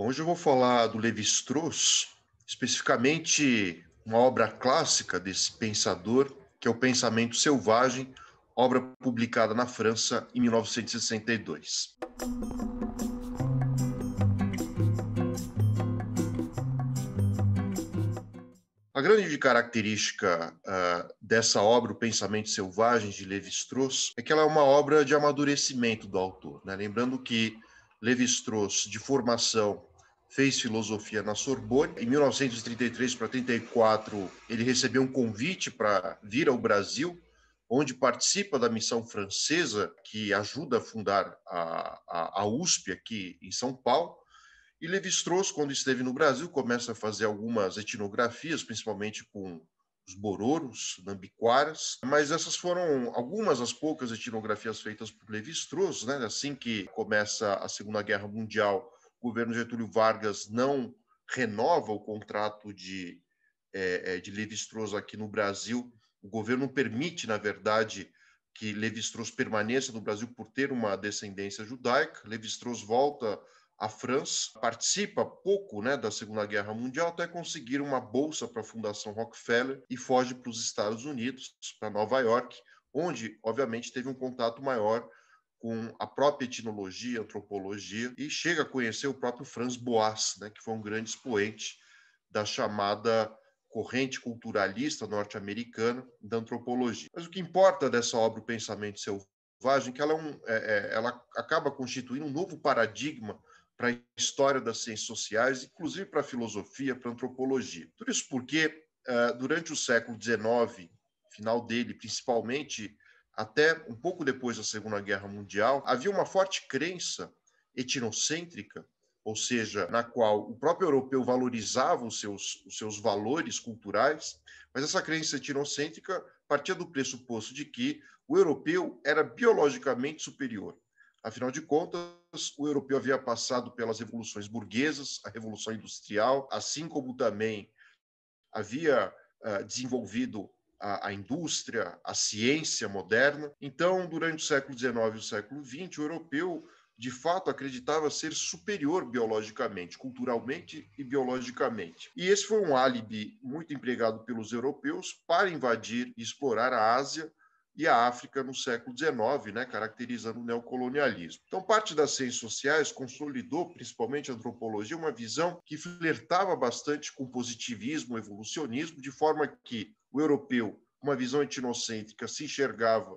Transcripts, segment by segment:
Bom, hoje eu vou falar do Levi-Strauss, especificamente uma obra clássica desse pensador, que é o Pensamento Selvagem, obra publicada na França em 1962. A grande característica uh, dessa obra, O Pensamento Selvagem, de Levi-Strauss, é que ela é uma obra de amadurecimento do autor. Né? Lembrando que Levi-Strauss, de formação, fez filosofia na Sorbonne. Em 1933 para 34, ele recebeu um convite para vir ao Brasil, onde participa da missão francesa que ajuda a fundar a, a, a USP aqui em São Paulo. E Levi-Strauss, quando esteve no Brasil, começa a fazer algumas etnografias, principalmente com os bororos, nambiquaras, mas essas foram algumas das poucas etnografias feitas por Levi-Strauss, né? Assim que começa a Segunda Guerra Mundial, o governo Getúlio Vargas não renova o contrato de, é, é de Levi-Strauss aqui no Brasil. O governo permite, na verdade, que Levi-Strauss permaneça no Brasil por ter uma descendência judaica. Levi-Strauss volta à França, participa pouco né, da Segunda Guerra Mundial até conseguir uma bolsa para a Fundação Rockefeller e foge para os Estados Unidos, para Nova York, onde, obviamente, teve um contato maior com a própria etnologia, antropologia, e chega a conhecer o próprio Franz Boas, né, que foi um grande expoente da chamada corrente culturalista norte-americana da antropologia. Mas o que importa dessa obra, O Pensamento Selvagem, é que ela, é um, é, é, ela acaba constituindo um novo paradigma para a história das ciências sociais, inclusive para a filosofia, para a antropologia. Tudo isso porque, eh, durante o século XIX, final dele, principalmente até um pouco depois da Segunda Guerra Mundial, havia uma forte crença etnocêntrica, ou seja, na qual o próprio europeu valorizava os seus, os seus valores culturais, mas essa crença etnocêntrica partia do pressuposto de que o europeu era biologicamente superior. Afinal de contas, o europeu havia passado pelas revoluções burguesas, a Revolução Industrial, assim como também havia uh, desenvolvido a, a, indústria, a ciência moderna. Então, durante o século XIX e o século XX, o europeu de fato acreditava ser superior biologicamente, culturalmente e biologicamente. E esse foi um álibi muito empregado pelos europeus para invadir e explorar a Ásia e a África no século XIX, né, caracterizando o neocolonialismo. Então, parte das ciências sociais consolidou, principalmente a antropologia, uma visão que flertava bastante com positivismo, evolucionismo, de forma que o europeu, uma visão etnocêntrica, se enxergava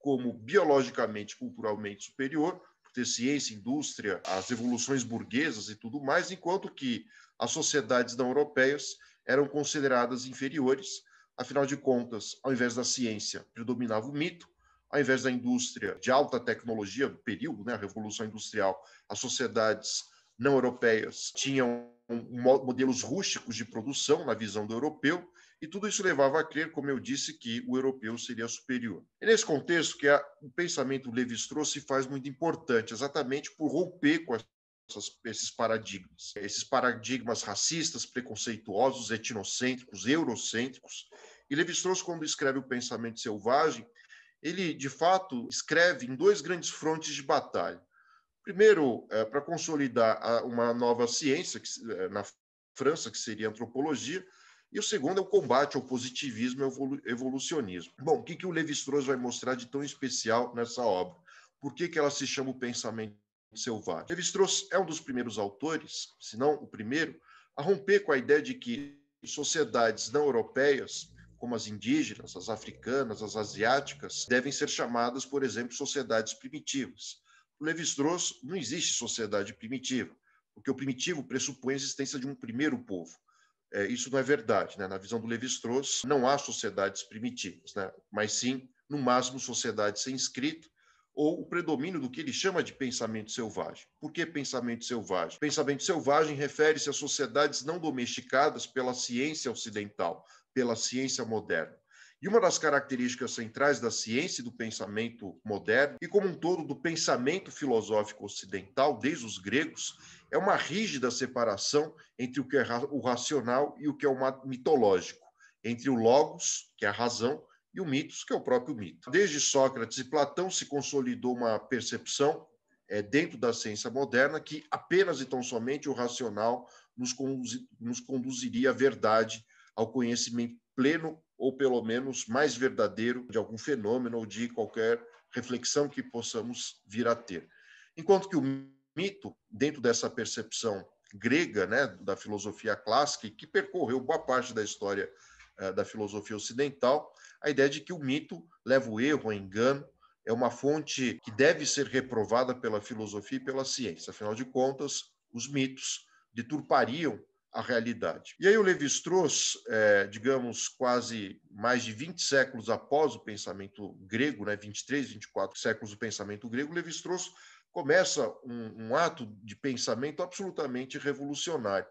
como biologicamente, culturalmente superior, por ter ciência, indústria, as evoluções burguesas e tudo mais, enquanto que as sociedades não europeias eram consideradas inferiores Afinal de contas, ao invés da ciência, predominava o mito, ao invés da indústria de alta tecnologia do período, né, a Revolução Industrial, as sociedades não europeias tinham modelos rústicos de produção na visão do europeu, e tudo isso levava a crer, como eu disse, que o europeu seria superior. É nesse contexto que a, o pensamento Levi-Strauss se faz muito importante, exatamente por romper com essas, esses paradigmas, esses paradigmas racistas, preconceituosos, etnocêntricos, eurocêntricos, e Levi-Strauss, quando escreve o Pensamento Selvagem, ele, de fato, escreve em dois grandes frontes de batalha. Primeiro, é, para consolidar uma nova ciência que, é, na França, que seria a antropologia, e o segundo é o combate ao positivismo e ao evolucionismo. Bom, o que, que o Levi-Strauss vai mostrar de tão especial nessa obra? Por que, que ela se chama o Pensamento Selvagem? Levi-Strauss é um dos primeiros autores, se não o primeiro, a romper com a ideia de que sociedades não europeias como as indígenas, as africanas, as asiáticas, devem ser chamadas, por exemplo, sociedades primitivas. Levi-Strauss não existe sociedade primitiva, porque o primitivo pressupõe a existência de um primeiro povo. É, isso não é verdade. Né? Na visão do Levi-Strauss, não há sociedades primitivas, né? mas sim, no máximo, sociedade sem escrito ou o predomínio do que ele chama de pensamento selvagem. Por que pensamento selvagem? Pensamento selvagem refere-se a sociedades não domesticadas pela ciência ocidental, pela ciência moderna. E uma das características centrais da ciência e do pensamento moderno, e como um todo do pensamento filosófico ocidental, desde os gregos, é uma rígida separação entre o que é o racional e o que é o mitológico, entre o logos, que é a razão, e o mitos, que é o próprio mito. Desde Sócrates e Platão se consolidou uma percepção é, dentro da ciência moderna que apenas e tão somente o racional nos, nos conduziria à verdade ao conhecimento pleno ou pelo menos mais verdadeiro de algum fenômeno ou de qualquer reflexão que possamos vir a ter. Enquanto que o mito, dentro dessa percepção grega, né, da filosofia clássica, que percorreu boa parte da história eh, da filosofia ocidental, a ideia de que o mito leva o erro, o engano, é uma fonte que deve ser reprovada pela filosofia e pela ciência. Afinal de contas, os mitos deturpariam a realidade. E aí o Levi-Strauss, é, digamos, quase mais de 20 séculos após o pensamento grego, né, 23, 24 séculos do pensamento grego, Levi-Strauss começa um, um ato de pensamento absolutamente revolucionário.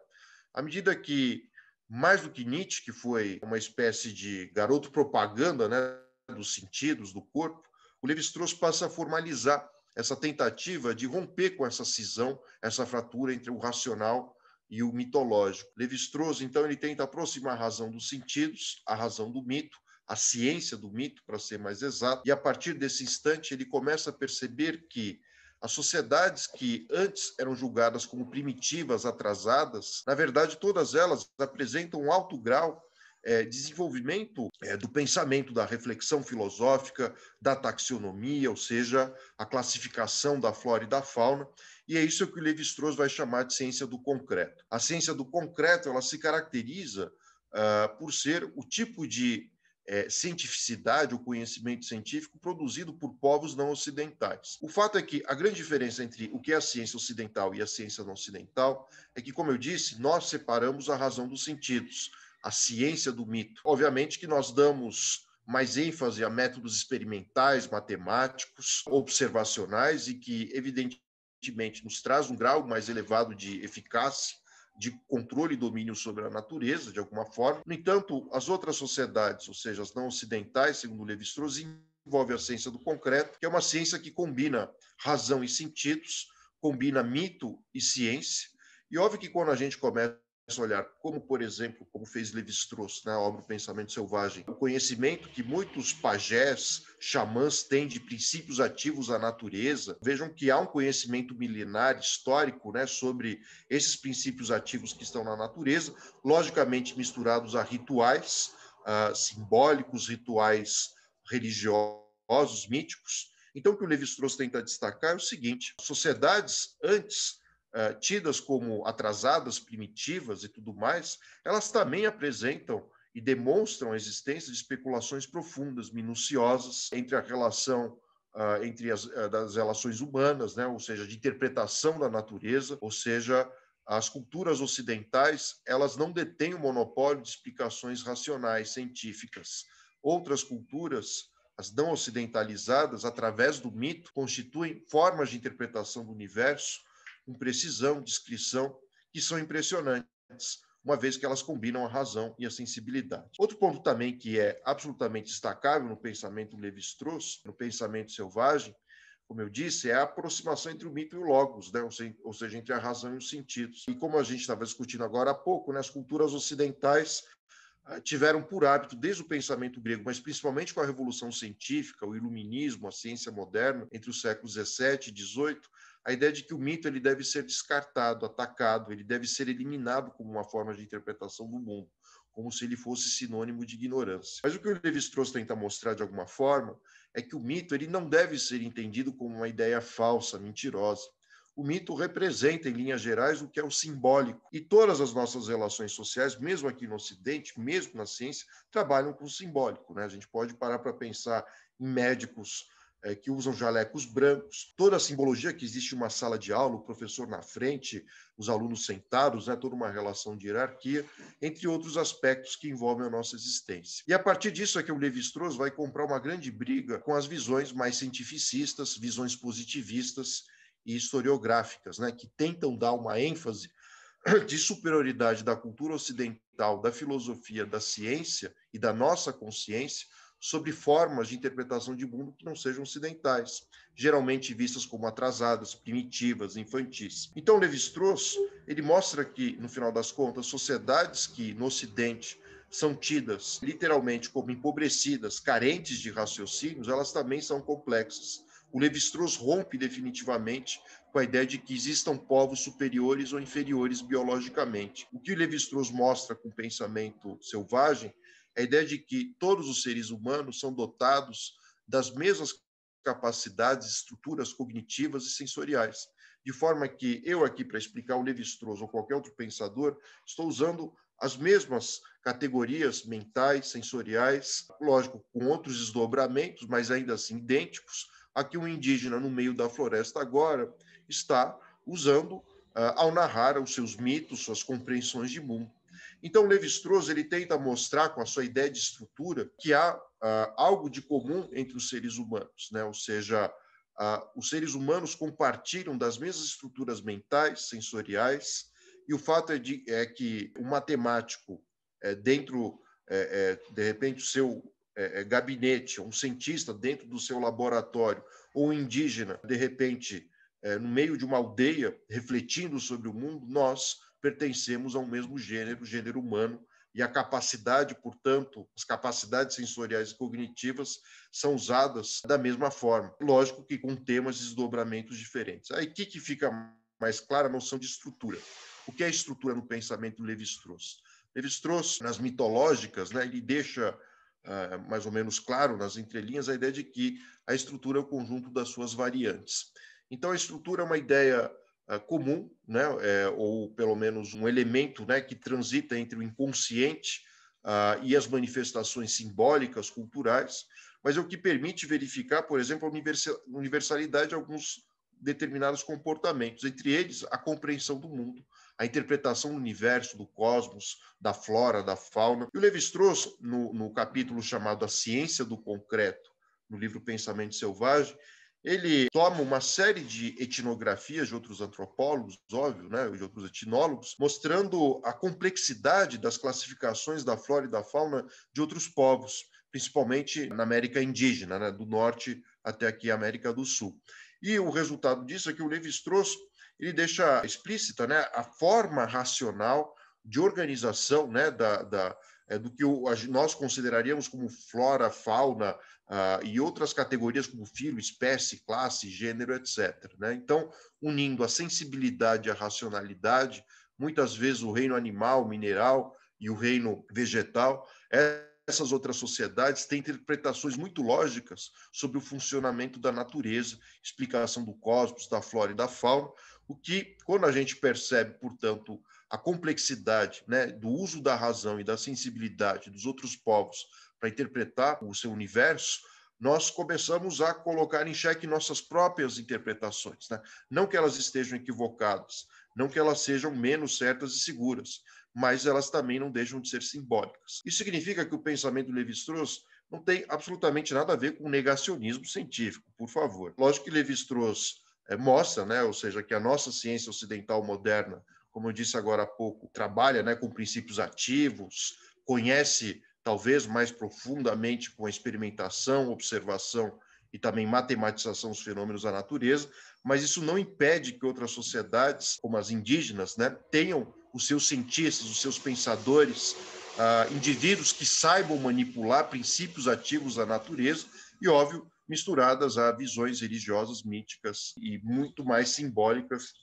À medida que, mais do que Nietzsche, que foi uma espécie de garoto propaganda né, dos sentidos, do corpo, o Levi-Strauss passa a formalizar essa tentativa de romper com essa cisão, essa fratura entre o racional e o mitológico. Levi-Strauss, então, ele tenta aproximar a razão dos sentidos, a razão do mito, a ciência do mito, para ser mais exato, e a partir desse instante ele começa a perceber que as sociedades que antes eram julgadas como primitivas, atrasadas, na verdade, todas elas apresentam um alto grau é, desenvolvimento é, do pensamento, da reflexão filosófica, da taxonomia, ou seja, a classificação da flora e da fauna, e é isso que o Levi-Strauss vai chamar de ciência do concreto. A ciência do concreto ela se caracteriza uh, por ser o tipo de é, cientificidade, o conhecimento científico produzido por povos não ocidentais. O fato é que a grande diferença entre o que é a ciência ocidental e a ciência não ocidental é que, como eu disse, nós separamos a razão dos sentidos, a ciência do mito. Obviamente que nós damos mais ênfase a métodos experimentais, matemáticos, observacionais e que, evidentemente, evidentemente, nos traz um grau mais elevado de eficácia, de controle e domínio sobre a natureza, de alguma forma. No entanto, as outras sociedades, ou seja, as não ocidentais, segundo Levi-Strauss, envolve a ciência do concreto, que é uma ciência que combina razão e sentidos, combina mito e ciência. E óbvio que quando a gente começa a olhar, como por exemplo, como fez Levi-Strauss na né, obra Pensamento Selvagem, o conhecimento que muitos pajés, xamãs têm de princípios ativos à natureza, vejam que há um conhecimento milenar histórico, né, sobre esses princípios ativos que estão na natureza, logicamente misturados a rituais uh, simbólicos, rituais religiosos, míticos. Então, o que o Levi-Strauss tenta destacar é o seguinte: sociedades antes eh, tidas como atrasadas, primitivas e tudo mais, elas também apresentam e demonstram a existência de especulações profundas, minuciosas entre a relação uh, entre as eh, das relações humanas, né? ou seja, de interpretação da natureza, ou seja, as culturas ocidentais elas não detêm o monopólio de explicações racionais científicas. Outras culturas, as não ocidentalizadas, através do mito, constituem formas de interpretação do universo com precisão, descrição, que são impressionantes, uma vez que elas combinam a razão e a sensibilidade. Outro ponto também que é absolutamente destacável no pensamento Levi-Strauss, no pensamento selvagem, como eu disse, é a aproximação entre o mito e o logos, né? ou seja, entre a razão e os sentidos. E como a gente estava discutindo agora há pouco, né? as culturas ocidentais ah, tiveram por hábito, desde o pensamento grego, mas principalmente com a revolução científica, o iluminismo, a ciência moderna, entre os séculos 17 e 18, a ideia de que o mito ele deve ser descartado, atacado, ele deve ser eliminado como uma forma de interpretação do mundo, como se ele fosse sinônimo de ignorância. Mas o que o Levi-Strauss tenta mostrar de alguma forma é que o mito ele não deve ser entendido como uma ideia falsa, mentirosa. O mito representa, em linhas gerais, o que é o simbólico. E todas as nossas relações sociais, mesmo aqui no Ocidente, mesmo na ciência, trabalham com o simbólico. Né? A gente pode parar para pensar em médicos é, que usam jalecos brancos, toda a simbologia que existe uma sala de aula, o professor na frente, os alunos sentados, né, toda uma relação de hierarquia, entre outros aspectos que envolvem a nossa existência. E a partir disso é que o Levi-Strauss vai comprar uma grande briga com as visões mais cientificistas, visões positivistas e historiográficas, né, que tentam dar uma ênfase de superioridade da cultura ocidental, da filosofia, da ciência e da nossa consciência sobre formas de interpretação de mundo que não sejam ocidentais, geralmente vistas como atrasadas, primitivas, infantis. Então, Levi-Strauss, ele mostra que, no final das contas, sociedades que no ocidente são tidas literalmente como empobrecidas, carentes de raciocínios, elas também são complexas. O Levi-Strauss rompe definitivamente com a ideia de que existam povos superiores ou inferiores biologicamente. O que o Levi-Strauss mostra com o pensamento selvagem a ideia de que todos os seres humanos são dotados das mesmas capacidades, estruturas cognitivas e sensoriais. De forma que eu aqui, para explicar o Levi-Strauss ou qualquer outro pensador, estou usando as mesmas categorias mentais, sensoriais, lógico, com outros desdobramentos, mas ainda assim idênticos, a que um indígena no meio da floresta agora está usando ah, ao narrar os seus mitos, suas compreensões de mundo. Então, Levi-Strauss ele tenta mostrar com a sua ideia de estrutura que há ah, algo de comum entre os seres humanos, né? Ou seja, ah, os seres humanos compartilham das mesmas estruturas mentais, sensoriais, e o fato é, de, é que o um matemático é, dentro, é, de repente, o seu gabinete, um cientista dentro do seu laboratório, ou um indígena, de repente, no meio de uma aldeia, refletindo sobre o mundo, nós pertencemos ao mesmo gênero, gênero humano, e a capacidade, portanto, as capacidades sensoriais e cognitivas são usadas da mesma forma. Lógico que com temas e desdobramentos diferentes. Aí que, que fica mais clara a noção de estrutura. O que é estrutura no pensamento Levi-Strauss? Levi-Strauss, nas mitológicas, né, ele deixa uh, mais ou menos claro, nas entrelinhas, a ideia de que a estrutura é o conjunto das suas variantes. Então, a estrutura é uma ideia ah, comum, né, é, ou pelo menos um elemento né, que transita entre o inconsciente uh, e as manifestações simbólicas culturais, mas é o que permite verificar, por exemplo, a universalidade de alguns determinados comportamentos, entre eles a compreensão do mundo, a interpretação do universo, do cosmos, da flora, da fauna. E o Levi-Strauss, no, no capítulo chamado A Ciência do Concreto, no livro Pensamento Selvagem, ele toma uma série de etnografias de outros antropólogos, óbvio, né, de outros etnólogos, mostrando a complexidade das classificações da flora e da fauna de outros povos, principalmente na América indígena, né, do norte até aqui a América do Sul. E o resultado disso é que o Levi-Strauss ele deixa explícita né, a forma racional de organização né, da, da é, do que nós consideraríamos como flora, fauna ah, e outras categorias como filho, espécie, classe, gênero, etc. Né? Então, unindo a sensibilidade à racionalidade, muitas vezes o reino animal, mineral e o reino vegetal, essas outras sociedades têm interpretações muito lógicas sobre o funcionamento da natureza, explicação do cosmos, da flora e da fauna, o que, quando a gente percebe, portanto, a complexidade né, do uso da razão e da sensibilidade dos outros povos para interpretar o seu universo, nós começamos a colocar em xeque nossas próprias interpretações. Né? Não que elas estejam equivocadas, não que elas sejam menos certas e seguras, mas elas também não deixam de ser simbólicas. Isso significa que o pensamento Levi-Strauss não tem absolutamente nada a ver com negacionismo científico, por favor. Lógico que Levi-Strauss é, eh, mostra, né, ou seja, que a nossa ciência ocidental moderna como eu disse agora há pouco, trabalha né, com princípios ativos, conhece talvez mais profundamente com a experimentação, observação e também matematização dos fenômenos da natureza, mas isso não impede que outras sociedades, como as indígenas, né, tenham os seus cientistas, os seus pensadores, ah, indivíduos que saibam manipular princípios ativos da natureza e, óbvio, misturadas a visões religiosas, míticas e muito mais simbólicas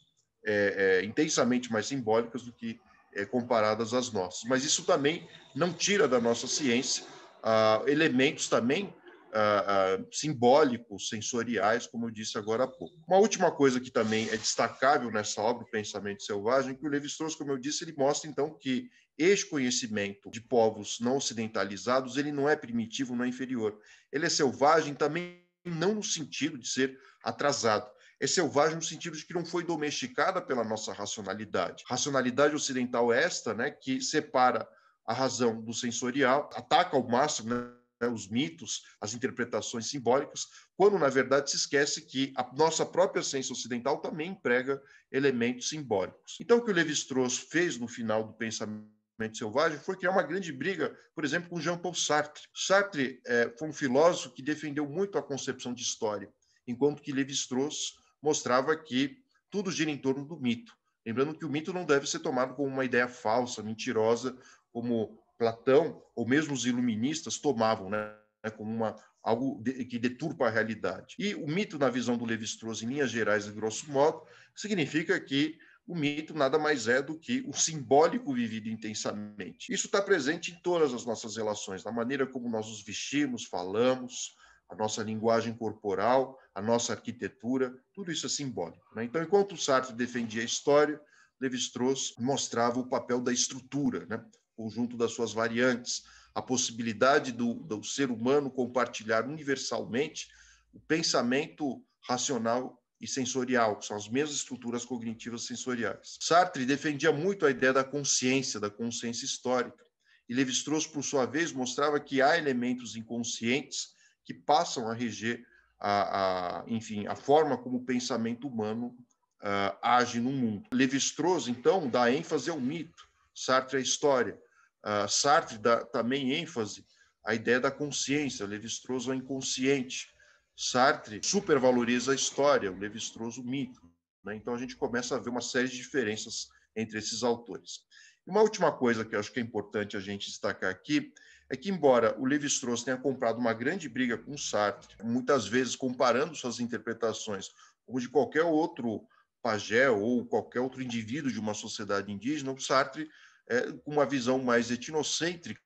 é, é, intensamente mais simbólicas do que é, comparadas às nossas. Mas isso também não tira da nossa ciência ah, elementos também ah, ah, simbólicos, sensoriais, como eu disse agora há pouco. Uma última coisa que também é destacável nessa obra, o Pensamento Selvagem, é que o Levi-Strauss, como eu disse, ele mostra então que este conhecimento de povos não ocidentalizados, ele não é primitivo, não é inferior. Ele é selvagem também não no sentido de ser atrasado, é selvagem no sentido de que não foi domesticada pela nossa racionalidade. Racionalidade ocidental é esta, né, que separa a razão do sensorial, ataca ao máximo né, os mitos, as interpretações simbólicas, quando na verdade se esquece que a nossa própria ciência ocidental também emprega elementos simbólicos. Então, o que o Levi-Strauss fez no final do pensamento selvagem foi criar uma grande briga, por exemplo, com Jean-Paul Sartre. Sartre é, foi um filósofo que defendeu muito a concepção de história, enquanto que Levi-Strauss mostrava que tudo gira em torno do mito. Lembrando que o mito não deve ser tomado como uma ideia falsa, mentirosa, como Platão ou mesmo os iluministas tomavam, né? Como uma, algo de, que deturpa a realidade. E o mito, na visão do Levi-Strauss, em linhas gerais, e grosso modo, significa que o mito nada mais é do que o simbólico vivido intensamente. Isso está presente em todas as nossas relações, na maneira como nós nos vestimos, falamos, a nossa linguagem corporal, a nossa arquitetura, tudo isso é simbólico. Né? Então, enquanto Sartre defendia a história, Levi-Strauss mostrava o papel da estrutura, né? o conjunto das suas variantes, a possibilidade do, do ser humano compartilhar universalmente o pensamento racional e sensorial, que são as mesmas estruturas cognitivas sensoriais. Sartre defendia muito a ideia da consciência, da consciência histórica. E Levi-Strauss, por sua vez, mostrava que há elementos inconscientes que passam a reger a, a enfim, a forma como o pensamento humano uh, age no mundo. Levi-Strauss, então, dá ênfase ao mito, Sartre à história. Uh, Sartre dá também ênfase à ideia da consciência, Levi-Strauss ao é inconsciente. Sartre supervaloriza a história, o Levi-Strauss o mito. Né? Então, a gente começa a ver uma série de diferenças entre esses autores. E uma última coisa que eu acho que é importante a gente destacar aqui é que, embora o Levi-Strauss tenha comprado uma grande briga com Sartre, muitas vezes comparando suas interpretações com de qualquer outro pajé ou qualquer outro indivíduo de uma sociedade indígena, o Sartre, é, com uma visão mais etnocêntrica,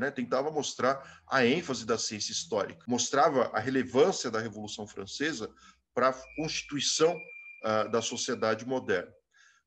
né, tentava mostrar a ênfase da ciência histórica, mostrava a relevância da Revolução Francesa para a constituição uh, da sociedade moderna.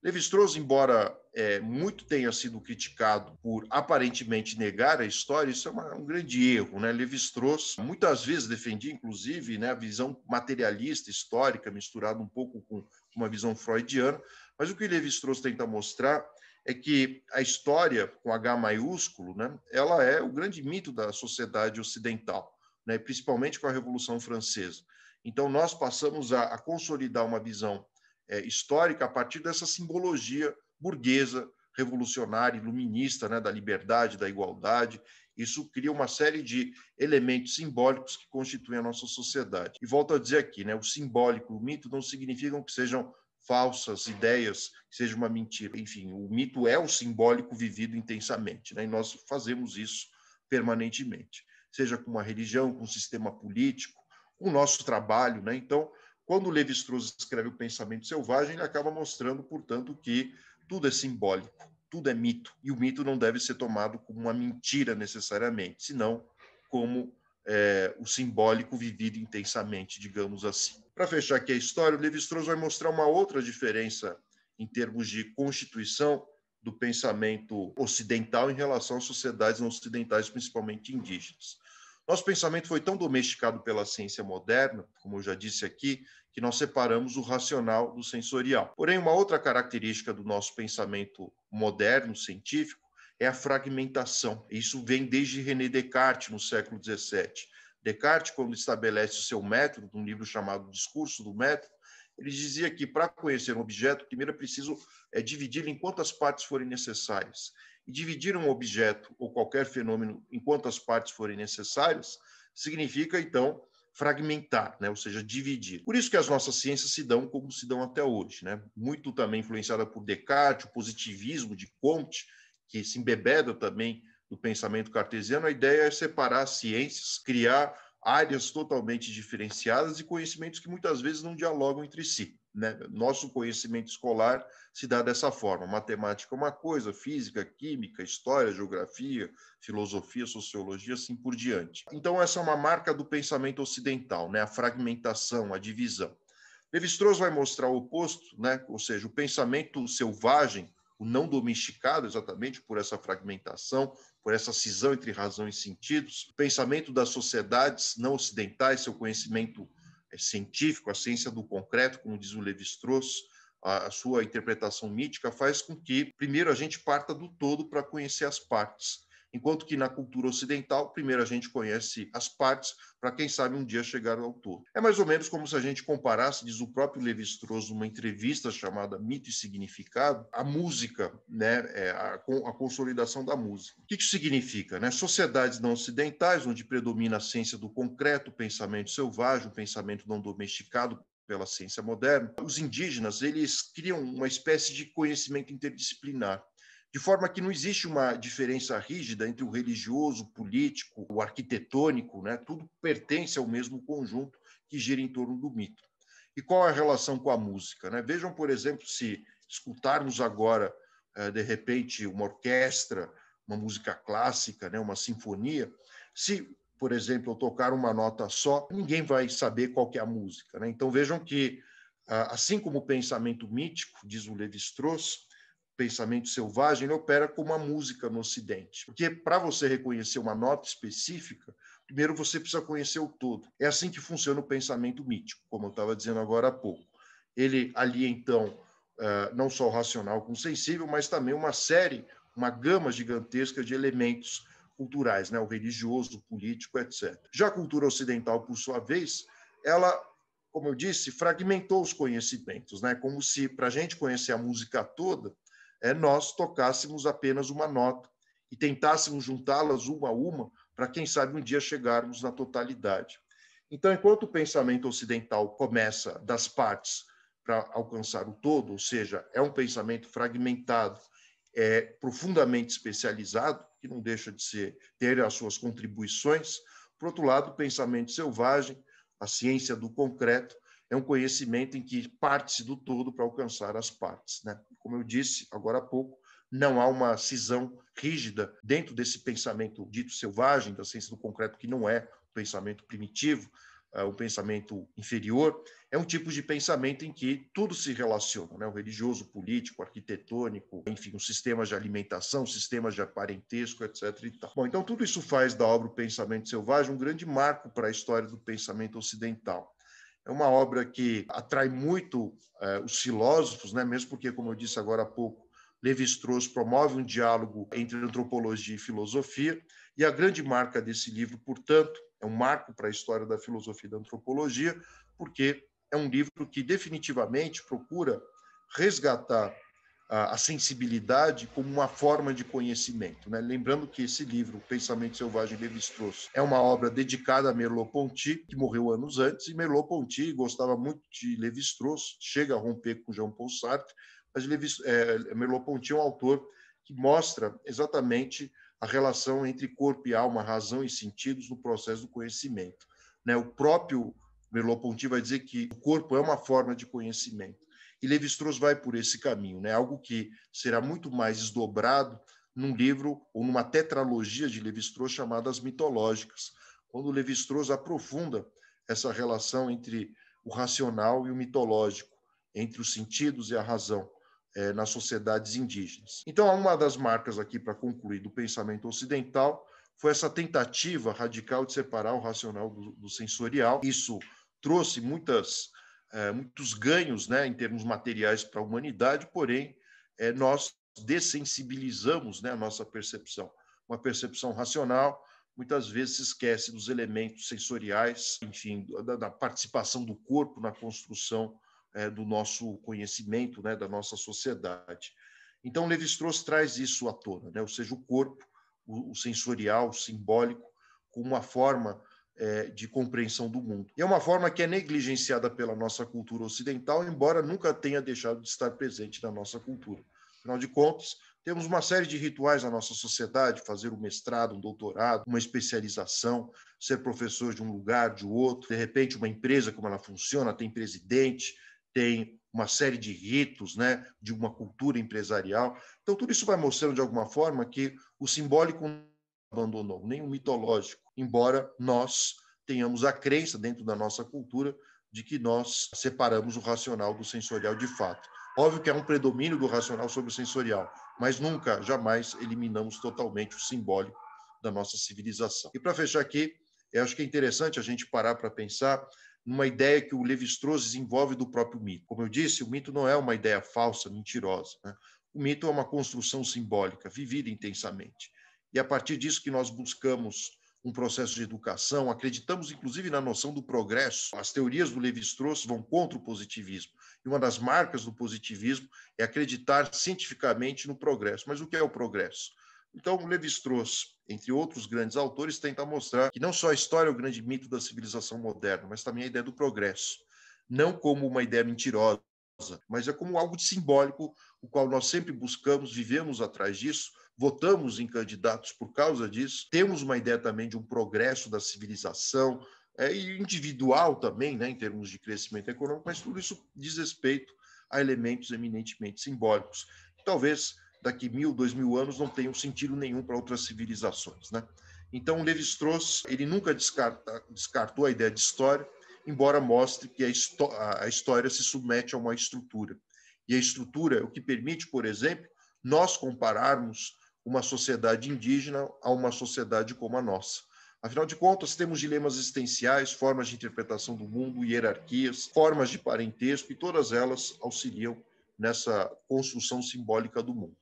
Levi-Strauss, embora é, muito tenha sido criticado por aparentemente negar a história, isso é uma, um grande erro. Né? Levi-Strauss muitas vezes defendia, inclusive, né, a visão materialista histórica, misturada um pouco com uma visão freudiana, mas o que Levi-Strauss tenta mostrar é que a história, com H maiúsculo, né, ela é o grande mito da sociedade ocidental, né, principalmente com a Revolução Francesa. Então, nós passamos a, a consolidar uma visão é, histórica a partir dessa simbologia burguesa, revolucionária, iluminista, né, da liberdade, da igualdade. Isso cria uma série de elementos simbólicos que constituem a nossa sociedade. E volto a dizer aqui, né, o simbólico, o mito não significam que sejam falsas ideias, que seja uma mentira. Enfim, o mito é o simbólico vivido intensamente, né? e nós fazemos isso permanentemente, seja com uma religião, com um sistema político, com o nosso trabalho. Né? Então, quando Levi-Strauss escreve O Pensamento Selvagem, ele acaba mostrando, portanto, que tudo é simbólico, tudo é mito. E o mito não deve ser tomado como uma mentira necessariamente, senão como é, o simbólico vivido intensamente, digamos assim. Para fechar aqui a história, o Levi-Strauss vai mostrar uma outra diferença em termos de constituição do pensamento ocidental em relação às sociedades não ocidentais, principalmente indígenas. Nosso pensamento foi tão domesticado pela ciência moderna, como eu já disse aqui, que nós separamos o racional do sensorial. Porém, uma outra característica do nosso pensamento moderno, científico, é a fragmentação. Isso vem desde René Descartes, no século XVII. Descartes, quando estabelece o seu método, num livro chamado Discurso do Método, ele dizia que para conhecer um objeto, primeiro é preciso é, dividi-lo em quantas partes forem necessárias. E dividir um objeto ou qualquer fenômeno em quantas partes forem necessárias significa, então, fragmentar, né? ou seja, dividir. Por isso que as nossas ciências se dão como se dão até hoje, né? muito também influenciada por Descartes, o positivismo de Comte, que se embebeda também do pensamento cartesiano, a ideia é separar as ciências, criar áreas totalmente diferenciadas e conhecimentos que muitas vezes não dialogam entre si. Né? Nosso conhecimento escolar se dá dessa forma: matemática é uma coisa, física, química, história, geografia, filosofia, sociologia, assim por diante. Então, essa é uma marca do pensamento ocidental, né? a fragmentação, a divisão. Levi-Strauss vai mostrar o oposto, né? ou seja, o pensamento selvagem, o não domesticado, exatamente por essa fragmentação, por essa cisão entre razão e sentidos, o pensamento das sociedades não ocidentais, seu conhecimento é científico, a ciência do concreto, como diz o Levi-Strauss, a, a sua interpretação mítica faz com que, primeiro, a gente parta do todo para conhecer as partes. Enquanto que na cultura ocidental, primeiro a gente conhece as partes, para quem sabe um dia chegar ao todo. É mais ou menos como se a gente comparasse, diz o próprio Levi-Strauss numa entrevista chamada Mito e Significado, a música, né, é, a, a, consolidação da música. O que isso significa? Né? Sociedades não ocidentais, onde predomina a ciência do concreto, o pensamento selvagem, o pensamento não domesticado, pela ciência moderna, os indígenas eles criam uma espécie de conhecimento interdisciplinar de forma que não existe uma diferença rígida entre o religioso, o político, o arquitetônico, né? tudo pertence ao mesmo conjunto que gira em torno do mito. E qual é a relação com a música? Né? Vejam, por exemplo, se escutarmos agora, eh, de repente, uma orquestra, uma música clássica, né? uma sinfonia, se, por exemplo, eu tocar uma nota só, ninguém vai saber qual é a música. Né? Então vejam que, ah, assim como o pensamento mítico, diz o Levi-Strauss, pensamento selvagem, ele opera como a música no Ocidente. Porque para você reconhecer uma nota específica, primeiro você precisa conhecer o todo. É assim que funciona o pensamento mítico, como eu estava dizendo agora há pouco. Ele ali, então, eh, não só o racional com o sensível, mas também uma série, uma gama gigantesca de elementos culturais, né? o religioso, o político, etc. Já a cultura ocidental, por sua vez, ela como eu disse, fragmentou os conhecimentos, né? Como se para a gente conhecer a música toda, é nós tocássemos apenas uma nota e tentássemos juntá-las uma a uma para, quem sabe, um dia chegarmos na totalidade. Então, enquanto o pensamento ocidental começa das partes para alcançar o todo, ou seja, é um pensamento fragmentado, é profundamente especializado, que não deixa de ser, ter as suas contribuições, por outro lado, o pensamento selvagem, a ciência do concreto, é um conhecimento em que parte-se do todo para alcançar as partes. Né? Como eu disse agora há pouco, não há uma cisão rígida dentro desse pensamento dito selvagem, da ciência do concreto, que não é o pensamento primitivo, é o pensamento inferior, é um tipo de pensamento em que tudo se relaciona, né? o religioso, político, arquitetônico, enfim, os sistemas de alimentação, sistemas de aparentesco, etc. E tal. Bom, então tudo isso faz da obra O Pensamento Selvagem um grande marco para a história do pensamento ocidental. É uma obra que atrai muito é, os filósofos, né? mesmo porque, como eu disse agora há pouco, Levi-Strauss promove um diálogo entre antropologia e filosofia, e a grande marca desse livro, portanto, é um marco para a história da filosofia e da antropologia, porque é um livro que definitivamente procura resgatar a, sensibilidade como uma forma de conhecimento. Né? Lembrando que esse livro, Pensamento Selvagem de Levi-Strauss, é uma obra dedicada a Merleau-Ponty, que morreu anos antes, e Merleau-Ponty gostava muito de Levi-Strauss, chega a romper com Jean-Paul Sartre, mas é, Merleau-Ponty é um autor que mostra exatamente a relação entre corpo e alma, razão e sentidos no processo do conhecimento. Né? O próprio Merleau-Ponty vai dizer que o corpo é uma forma de conhecimento. E Levi-Strauss vai por esse caminho, né? Algo que será muito mais desdobrado num livro ou numa tetralogia de Levi-Strauss chamada As Mitológicas, quando Levi-Strauss aprofunda essa relação entre o racional e o mitológico, entre os sentidos e a razão eh, nas sociedades indígenas. Então, uma das marcas aqui para concluir do pensamento ocidental foi essa tentativa radical de separar o racional do, do sensorial. Isso trouxe muitas é, muitos ganhos né, em termos materiais para a humanidade, porém, é, nós dessensibilizamos né, a nossa percepção. Uma percepção racional muitas vezes se esquece dos elementos sensoriais, enfim, da, da participação do corpo na construção é, do nosso conhecimento, né, da nossa sociedade. Então, Levi-Strauss traz isso à tona, né? ou seja, o corpo, o, o sensorial, o simbólico, como uma forma é, de compreensão do mundo. E é uma forma que é negligenciada pela nossa cultura ocidental, embora nunca tenha deixado de estar presente na nossa cultura. Afinal de contas, temos uma série de rituais na nossa sociedade: fazer um mestrado, um doutorado, uma especialização, ser professor de um lugar, de outro. De repente, uma empresa, como ela funciona, tem presidente, tem uma série de ritos, né, de uma cultura empresarial. Então, tudo isso vai mostrando, de alguma forma, que o simbólico não abandonou, nem o mitológico embora nós tenhamos a crença dentro da nossa cultura de que nós separamos o racional do sensorial de fato. Óbvio que há um predomínio do racional sobre o sensorial, mas nunca, jamais eliminamos totalmente o simbólico da nossa civilização. E para fechar aqui, eu acho que é interessante a gente parar para pensar numa ideia que o Levi-Strauss desenvolve do próprio mito. Como eu disse, o mito não é uma ideia falsa, mentirosa. Né? O mito é uma construção simbólica, vivida intensamente. E é a partir disso que nós buscamos um processo de educação, acreditamos inclusive na noção do progresso. As teorias do Levi-Strauss vão contra o positivismo. E uma das marcas do positivismo é acreditar cientificamente no progresso. Mas o que é o progresso? Então, Levi-Strauss, entre outros grandes autores, tenta mostrar que não só a história é o grande mito da civilização moderna, mas também a ideia do progresso, não como uma ideia mentirosa, mas é como algo de simbólico, o qual nós sempre buscamos, vivemos atrás disso, votamos em candidatos por causa disso, temos uma ideia também de um progresso da civilização, é, e individual também, né, em termos de crescimento econômico, mas tudo isso diz respeito a elementos eminentemente simbólicos. Talvez daqui mil, dois mil anos não tenham sentido nenhum para outras civilizações. Né? Então, Levi-Strauss ele nunca descarta, descartou a ideia de história, embora mostre que a, a história se submete a uma estrutura. E a estrutura é o que permite, por exemplo, nós compararmos uma sociedade indígena a uma sociedade como a nossa. Afinal de contas, temos dilemas existenciais, formas de interpretação do mundo, hierarquias, formas de parentesco, e todas elas auxiliam nessa construção simbólica do mundo.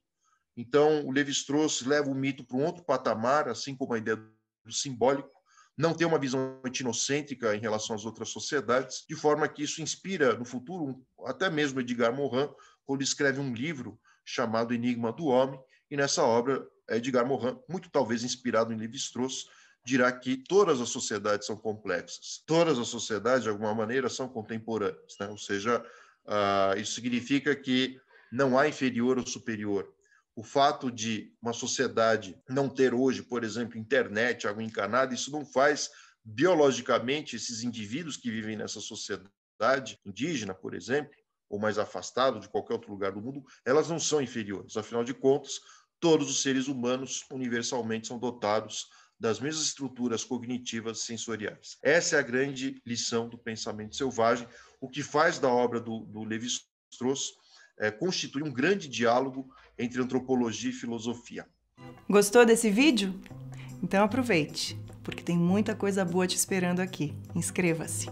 Então, o Levi-Strauss leva o mito para um outro patamar, assim como a ideia do simbólico, não tem uma visão etnocêntrica em relação às outras sociedades, de forma que isso inspira no futuro, até mesmo Edgar Morin, quando escreve um livro chamado Enigma do Homem, e nessa obra, Edgar Morin, muito talvez inspirado em Levi-Strauss, dirá que todas as sociedades são complexas. Todas as sociedades, de alguma maneira, são contemporâneas. Né? Ou seja, uh, isso significa que não há inferior ou superior. O fato de uma sociedade não ter hoje, por exemplo, internet, água encanada, isso não faz biologicamente esses indivíduos que vivem nessa sociedade indígena, por exemplo, ou mais afastado de qualquer outro lugar do mundo, elas não são inferiores. Afinal de contas, todos os seres humanos universalmente são dotados das mesmas estruturas cognitivas sensoriais. Essa é a grande lição do pensamento selvagem, o que faz da obra do, do Levi-Strauss é, constituir um grande diálogo entre antropologia e filosofia. Gostou desse vídeo? Então aproveite, porque tem muita coisa boa te esperando aqui. Inscreva-se!